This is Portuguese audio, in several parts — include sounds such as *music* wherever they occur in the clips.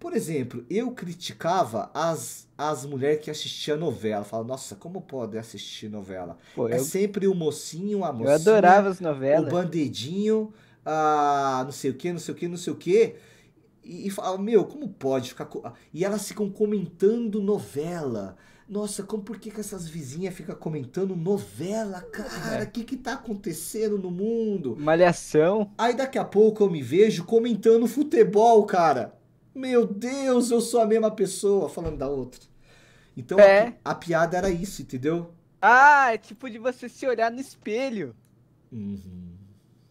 Por exemplo, eu criticava as, as mulheres que assistiam novela. Falava, nossa, como pode assistir novela? Pô, é eu... sempre o mocinho, a mocinha. Eu adorava as novelas. O bandedinho, a não sei o que, não sei o que, não sei o que. E, e falava, meu, como pode ficar. Co... E elas ficam comentando novela. Nossa, como por que, que essas vizinhas ficam comentando novela, cara? O é. que que tá acontecendo no mundo? Malhação. Aí daqui a pouco eu me vejo comentando futebol, cara. Meu Deus, eu sou a mesma pessoa, falando da outra. Então é. a, a, piada era isso, entendeu? Ah, é tipo de você se olhar no espelho. Uhum.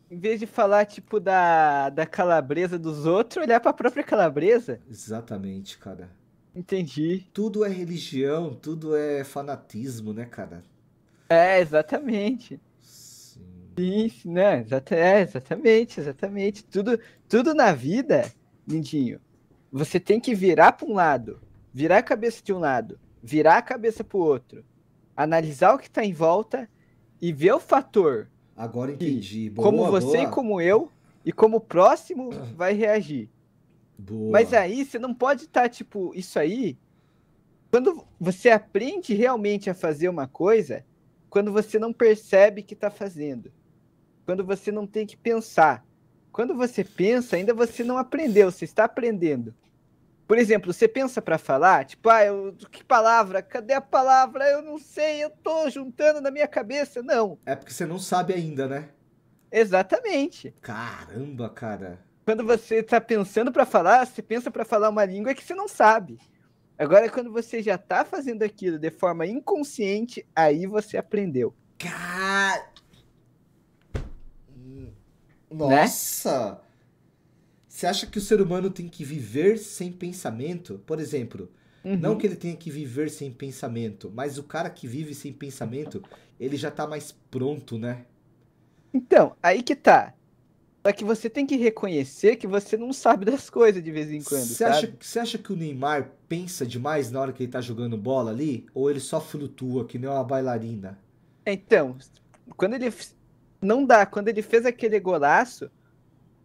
Em vez de falar, tipo, da, da calabresa dos outros, olhar pra própria calabresa. Exatamente, cara. Entendi. Tudo é religião, tudo é fanatismo, né, cara? É, exatamente. Sim. Sim, né? Exata, é, exatamente, exatamente. Tudo, tudo na vida, lindinho, você tem que virar para um lado, virar a cabeça de um lado, virar a cabeça para o outro, analisar o que está em volta e ver o fator. Agora entendi. Boa, como você boa. e como eu e como o próximo ah. vai reagir. Boa. Mas aí você não pode estar tá, tipo isso aí. Quando você aprende realmente a fazer uma coisa, quando você não percebe que está fazendo, quando você não tem que pensar, quando você pensa, ainda você não aprendeu, você está aprendendo. Por exemplo, você pensa para falar, tipo, ah, eu, que palavra? Cadê a palavra? Eu não sei, eu tô juntando na minha cabeça. Não. É porque você não sabe ainda, né? Exatamente. Caramba, cara. Quando você tá pensando para falar, você pensa para falar uma língua que você não sabe. Agora, quando você já tá fazendo aquilo de forma inconsciente, aí você aprendeu. Caramba Né? Nossa! Né? Você acha que o ser humano tem que viver sem pensamento? Por exemplo, uhum. não que ele tenha que viver sem pensamento, mas o cara que vive sem pensamento, ele já tá mais pronto, né? Então, aí que tá. Só é que você tem que reconhecer que você não sabe das coisas de vez em quando. Você acha, acha, que o Neymar pensa demais na hora que ele tá jogando bola ali? Ou ele só flutua, que nem uma bailarina? Então, quando ele não dá. Quando ele fez aquele golaço,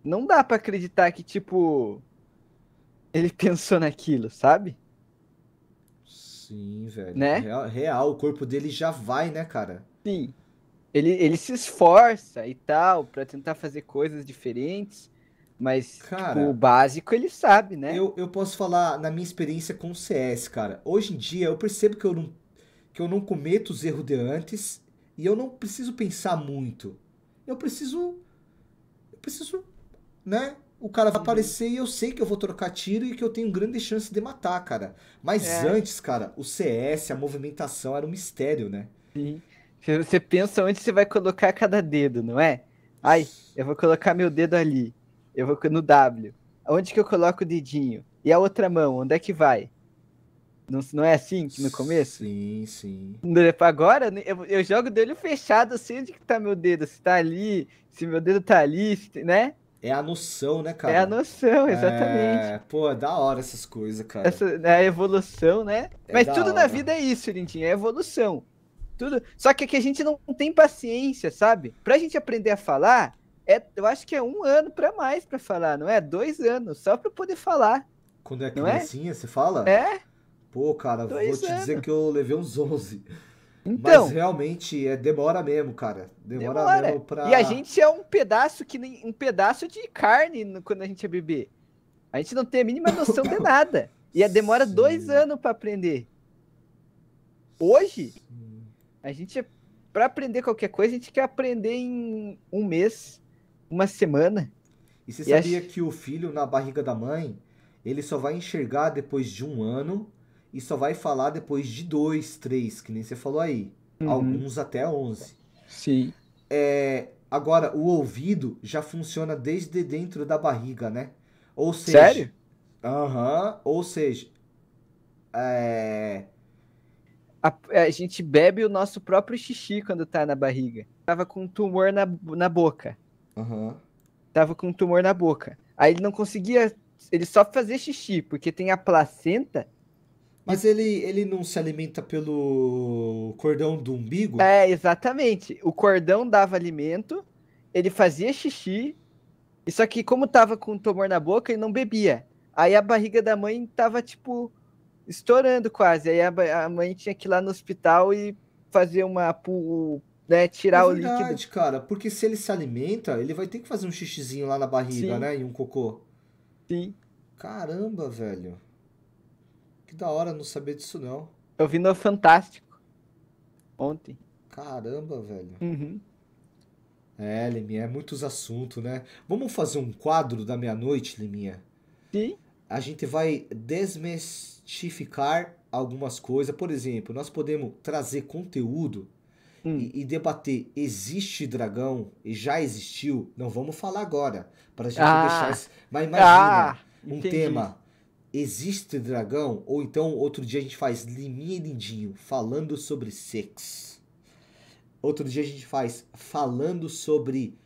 não dá para acreditar que, tipo, ele pensou naquilo, sabe? Sim, velho. Né? Real, real, o corpo dele já vai, né, cara? Sim. Ele, ele se esforça e tal para tentar fazer coisas diferentes, mas tipo, cara, tipo, o básico ele sabe, né? Eu, eu posso falar na minha experiência com o CS, cara. Hoje em dia eu percebo que eu não, que eu não cometo os erros de antes e eu não preciso pensar muito. Eu preciso. Eu preciso. Né? O cara vai uhum. aparecer e eu sei que eu vou trocar tiro e que eu tenho grande chance de matar, cara. Mas é. antes, cara, o CS, a movimentação era um mistério, né? Sim. Você pensa onde você vai colocar cada dedo, não é? Ai, eu vou colocar meu dedo ali. Eu vou no W. Onde que eu coloco o dedinho? E a outra mão, onde é que vai? Não, não é assim no começo? Sim, sim. Agora, né, eu, eu jogo dele fechado, assim, onde que tá meu dedo? Se tá ali, se meu dedo tá ali, né? É a noção, né, cara? É a noção, é, exatamente. É, pô, é da hora essas coisas, cara. Essa, é a evolução, né? É Mas tudo hora. na vida é isso, Lindinho, é evolução. Tudo. Só que aqui é a gente não tem paciência, sabe? Pra gente aprender a falar, é, eu acho que é um ano pra mais pra falar, não é? Dois anos, só pra poder falar. Quando é criancinha, é? você fala? É. Pô, cara, então, vou te é dizer que eu levei uns 11. *laughs* Então, Mas realmente é demora mesmo, cara. Demora, demora, mesmo pra. E a gente é um pedaço que nem um pedaço de carne quando a gente é bebê. A gente não tem a mínima *laughs* noção de nada. E é demora Sim. dois anos para aprender. Hoje, Sim. a gente para aprender qualquer coisa, a gente quer aprender em um mês, uma semana. E você e sabia acho... que o filho na barriga da mãe, ele só vai enxergar depois de um ano e só vai falar depois de dois, três, que nem você falou aí. Uhum. Alguns até onze. Sim. É, agora, o ouvido já funciona desde dentro da barriga, né? Ou seja. Sério? Aham. Uhum, ou seja. É... A, é, a, gente bebe o nosso próprio xixi quando tá na barriga. Tava com um tumor na, na boca. Uhum. Tava com um tumor na boca. Aí ele não conseguia. Ele só fazia xixi, porque tem a placenta mas ele, ele não se alimenta pelo cordão do umbigo? É, exatamente. O cordão dava alimento, ele fazia xixi, e só que como tava com tumor na boca, ele não bebia. Aí a barriga da mãe tava, tipo, estourando quase. Aí a, a mãe tinha que ir lá no hospital e fazer uma... Né, tirar é verdade, o líquido. cara. Porque se ele se alimenta, ele vai ter que fazer um xixizinho lá na barriga, Sim. né? E um cocô. Sim. Caramba, velho. Que da hora não saber disso, não. Eu vi no Fantástico. Ontem. Caramba, velho. Uhum. É, Liminha, é muitos assuntos, né? Vamos fazer um quadro da meia-noite, Liminha? Sim. A gente vai desmistificar algumas coisas. Por exemplo, nós podemos trazer conteúdo hum. e, e, debater. Existe dragão? E já existiu? Não vamos falar agora. Pra gente ah. deixar. Mas imagina, ah, um entendi. tema Existe dragão? Ou então outro dia a gente faz Liminha e Lindinho falando sobre sex. Outro dia a gente faz falando sobre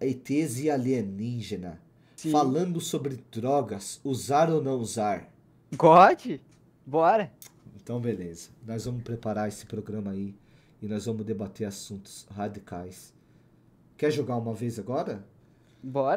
ETs e alienígena. Sim. Falando sobre drogas, usar ou não usar. God? Bora! Então, beleza. Nós vamos preparar esse programa aí e nós vamos debater assuntos radicais. Quer jogar uma vez agora? Bora!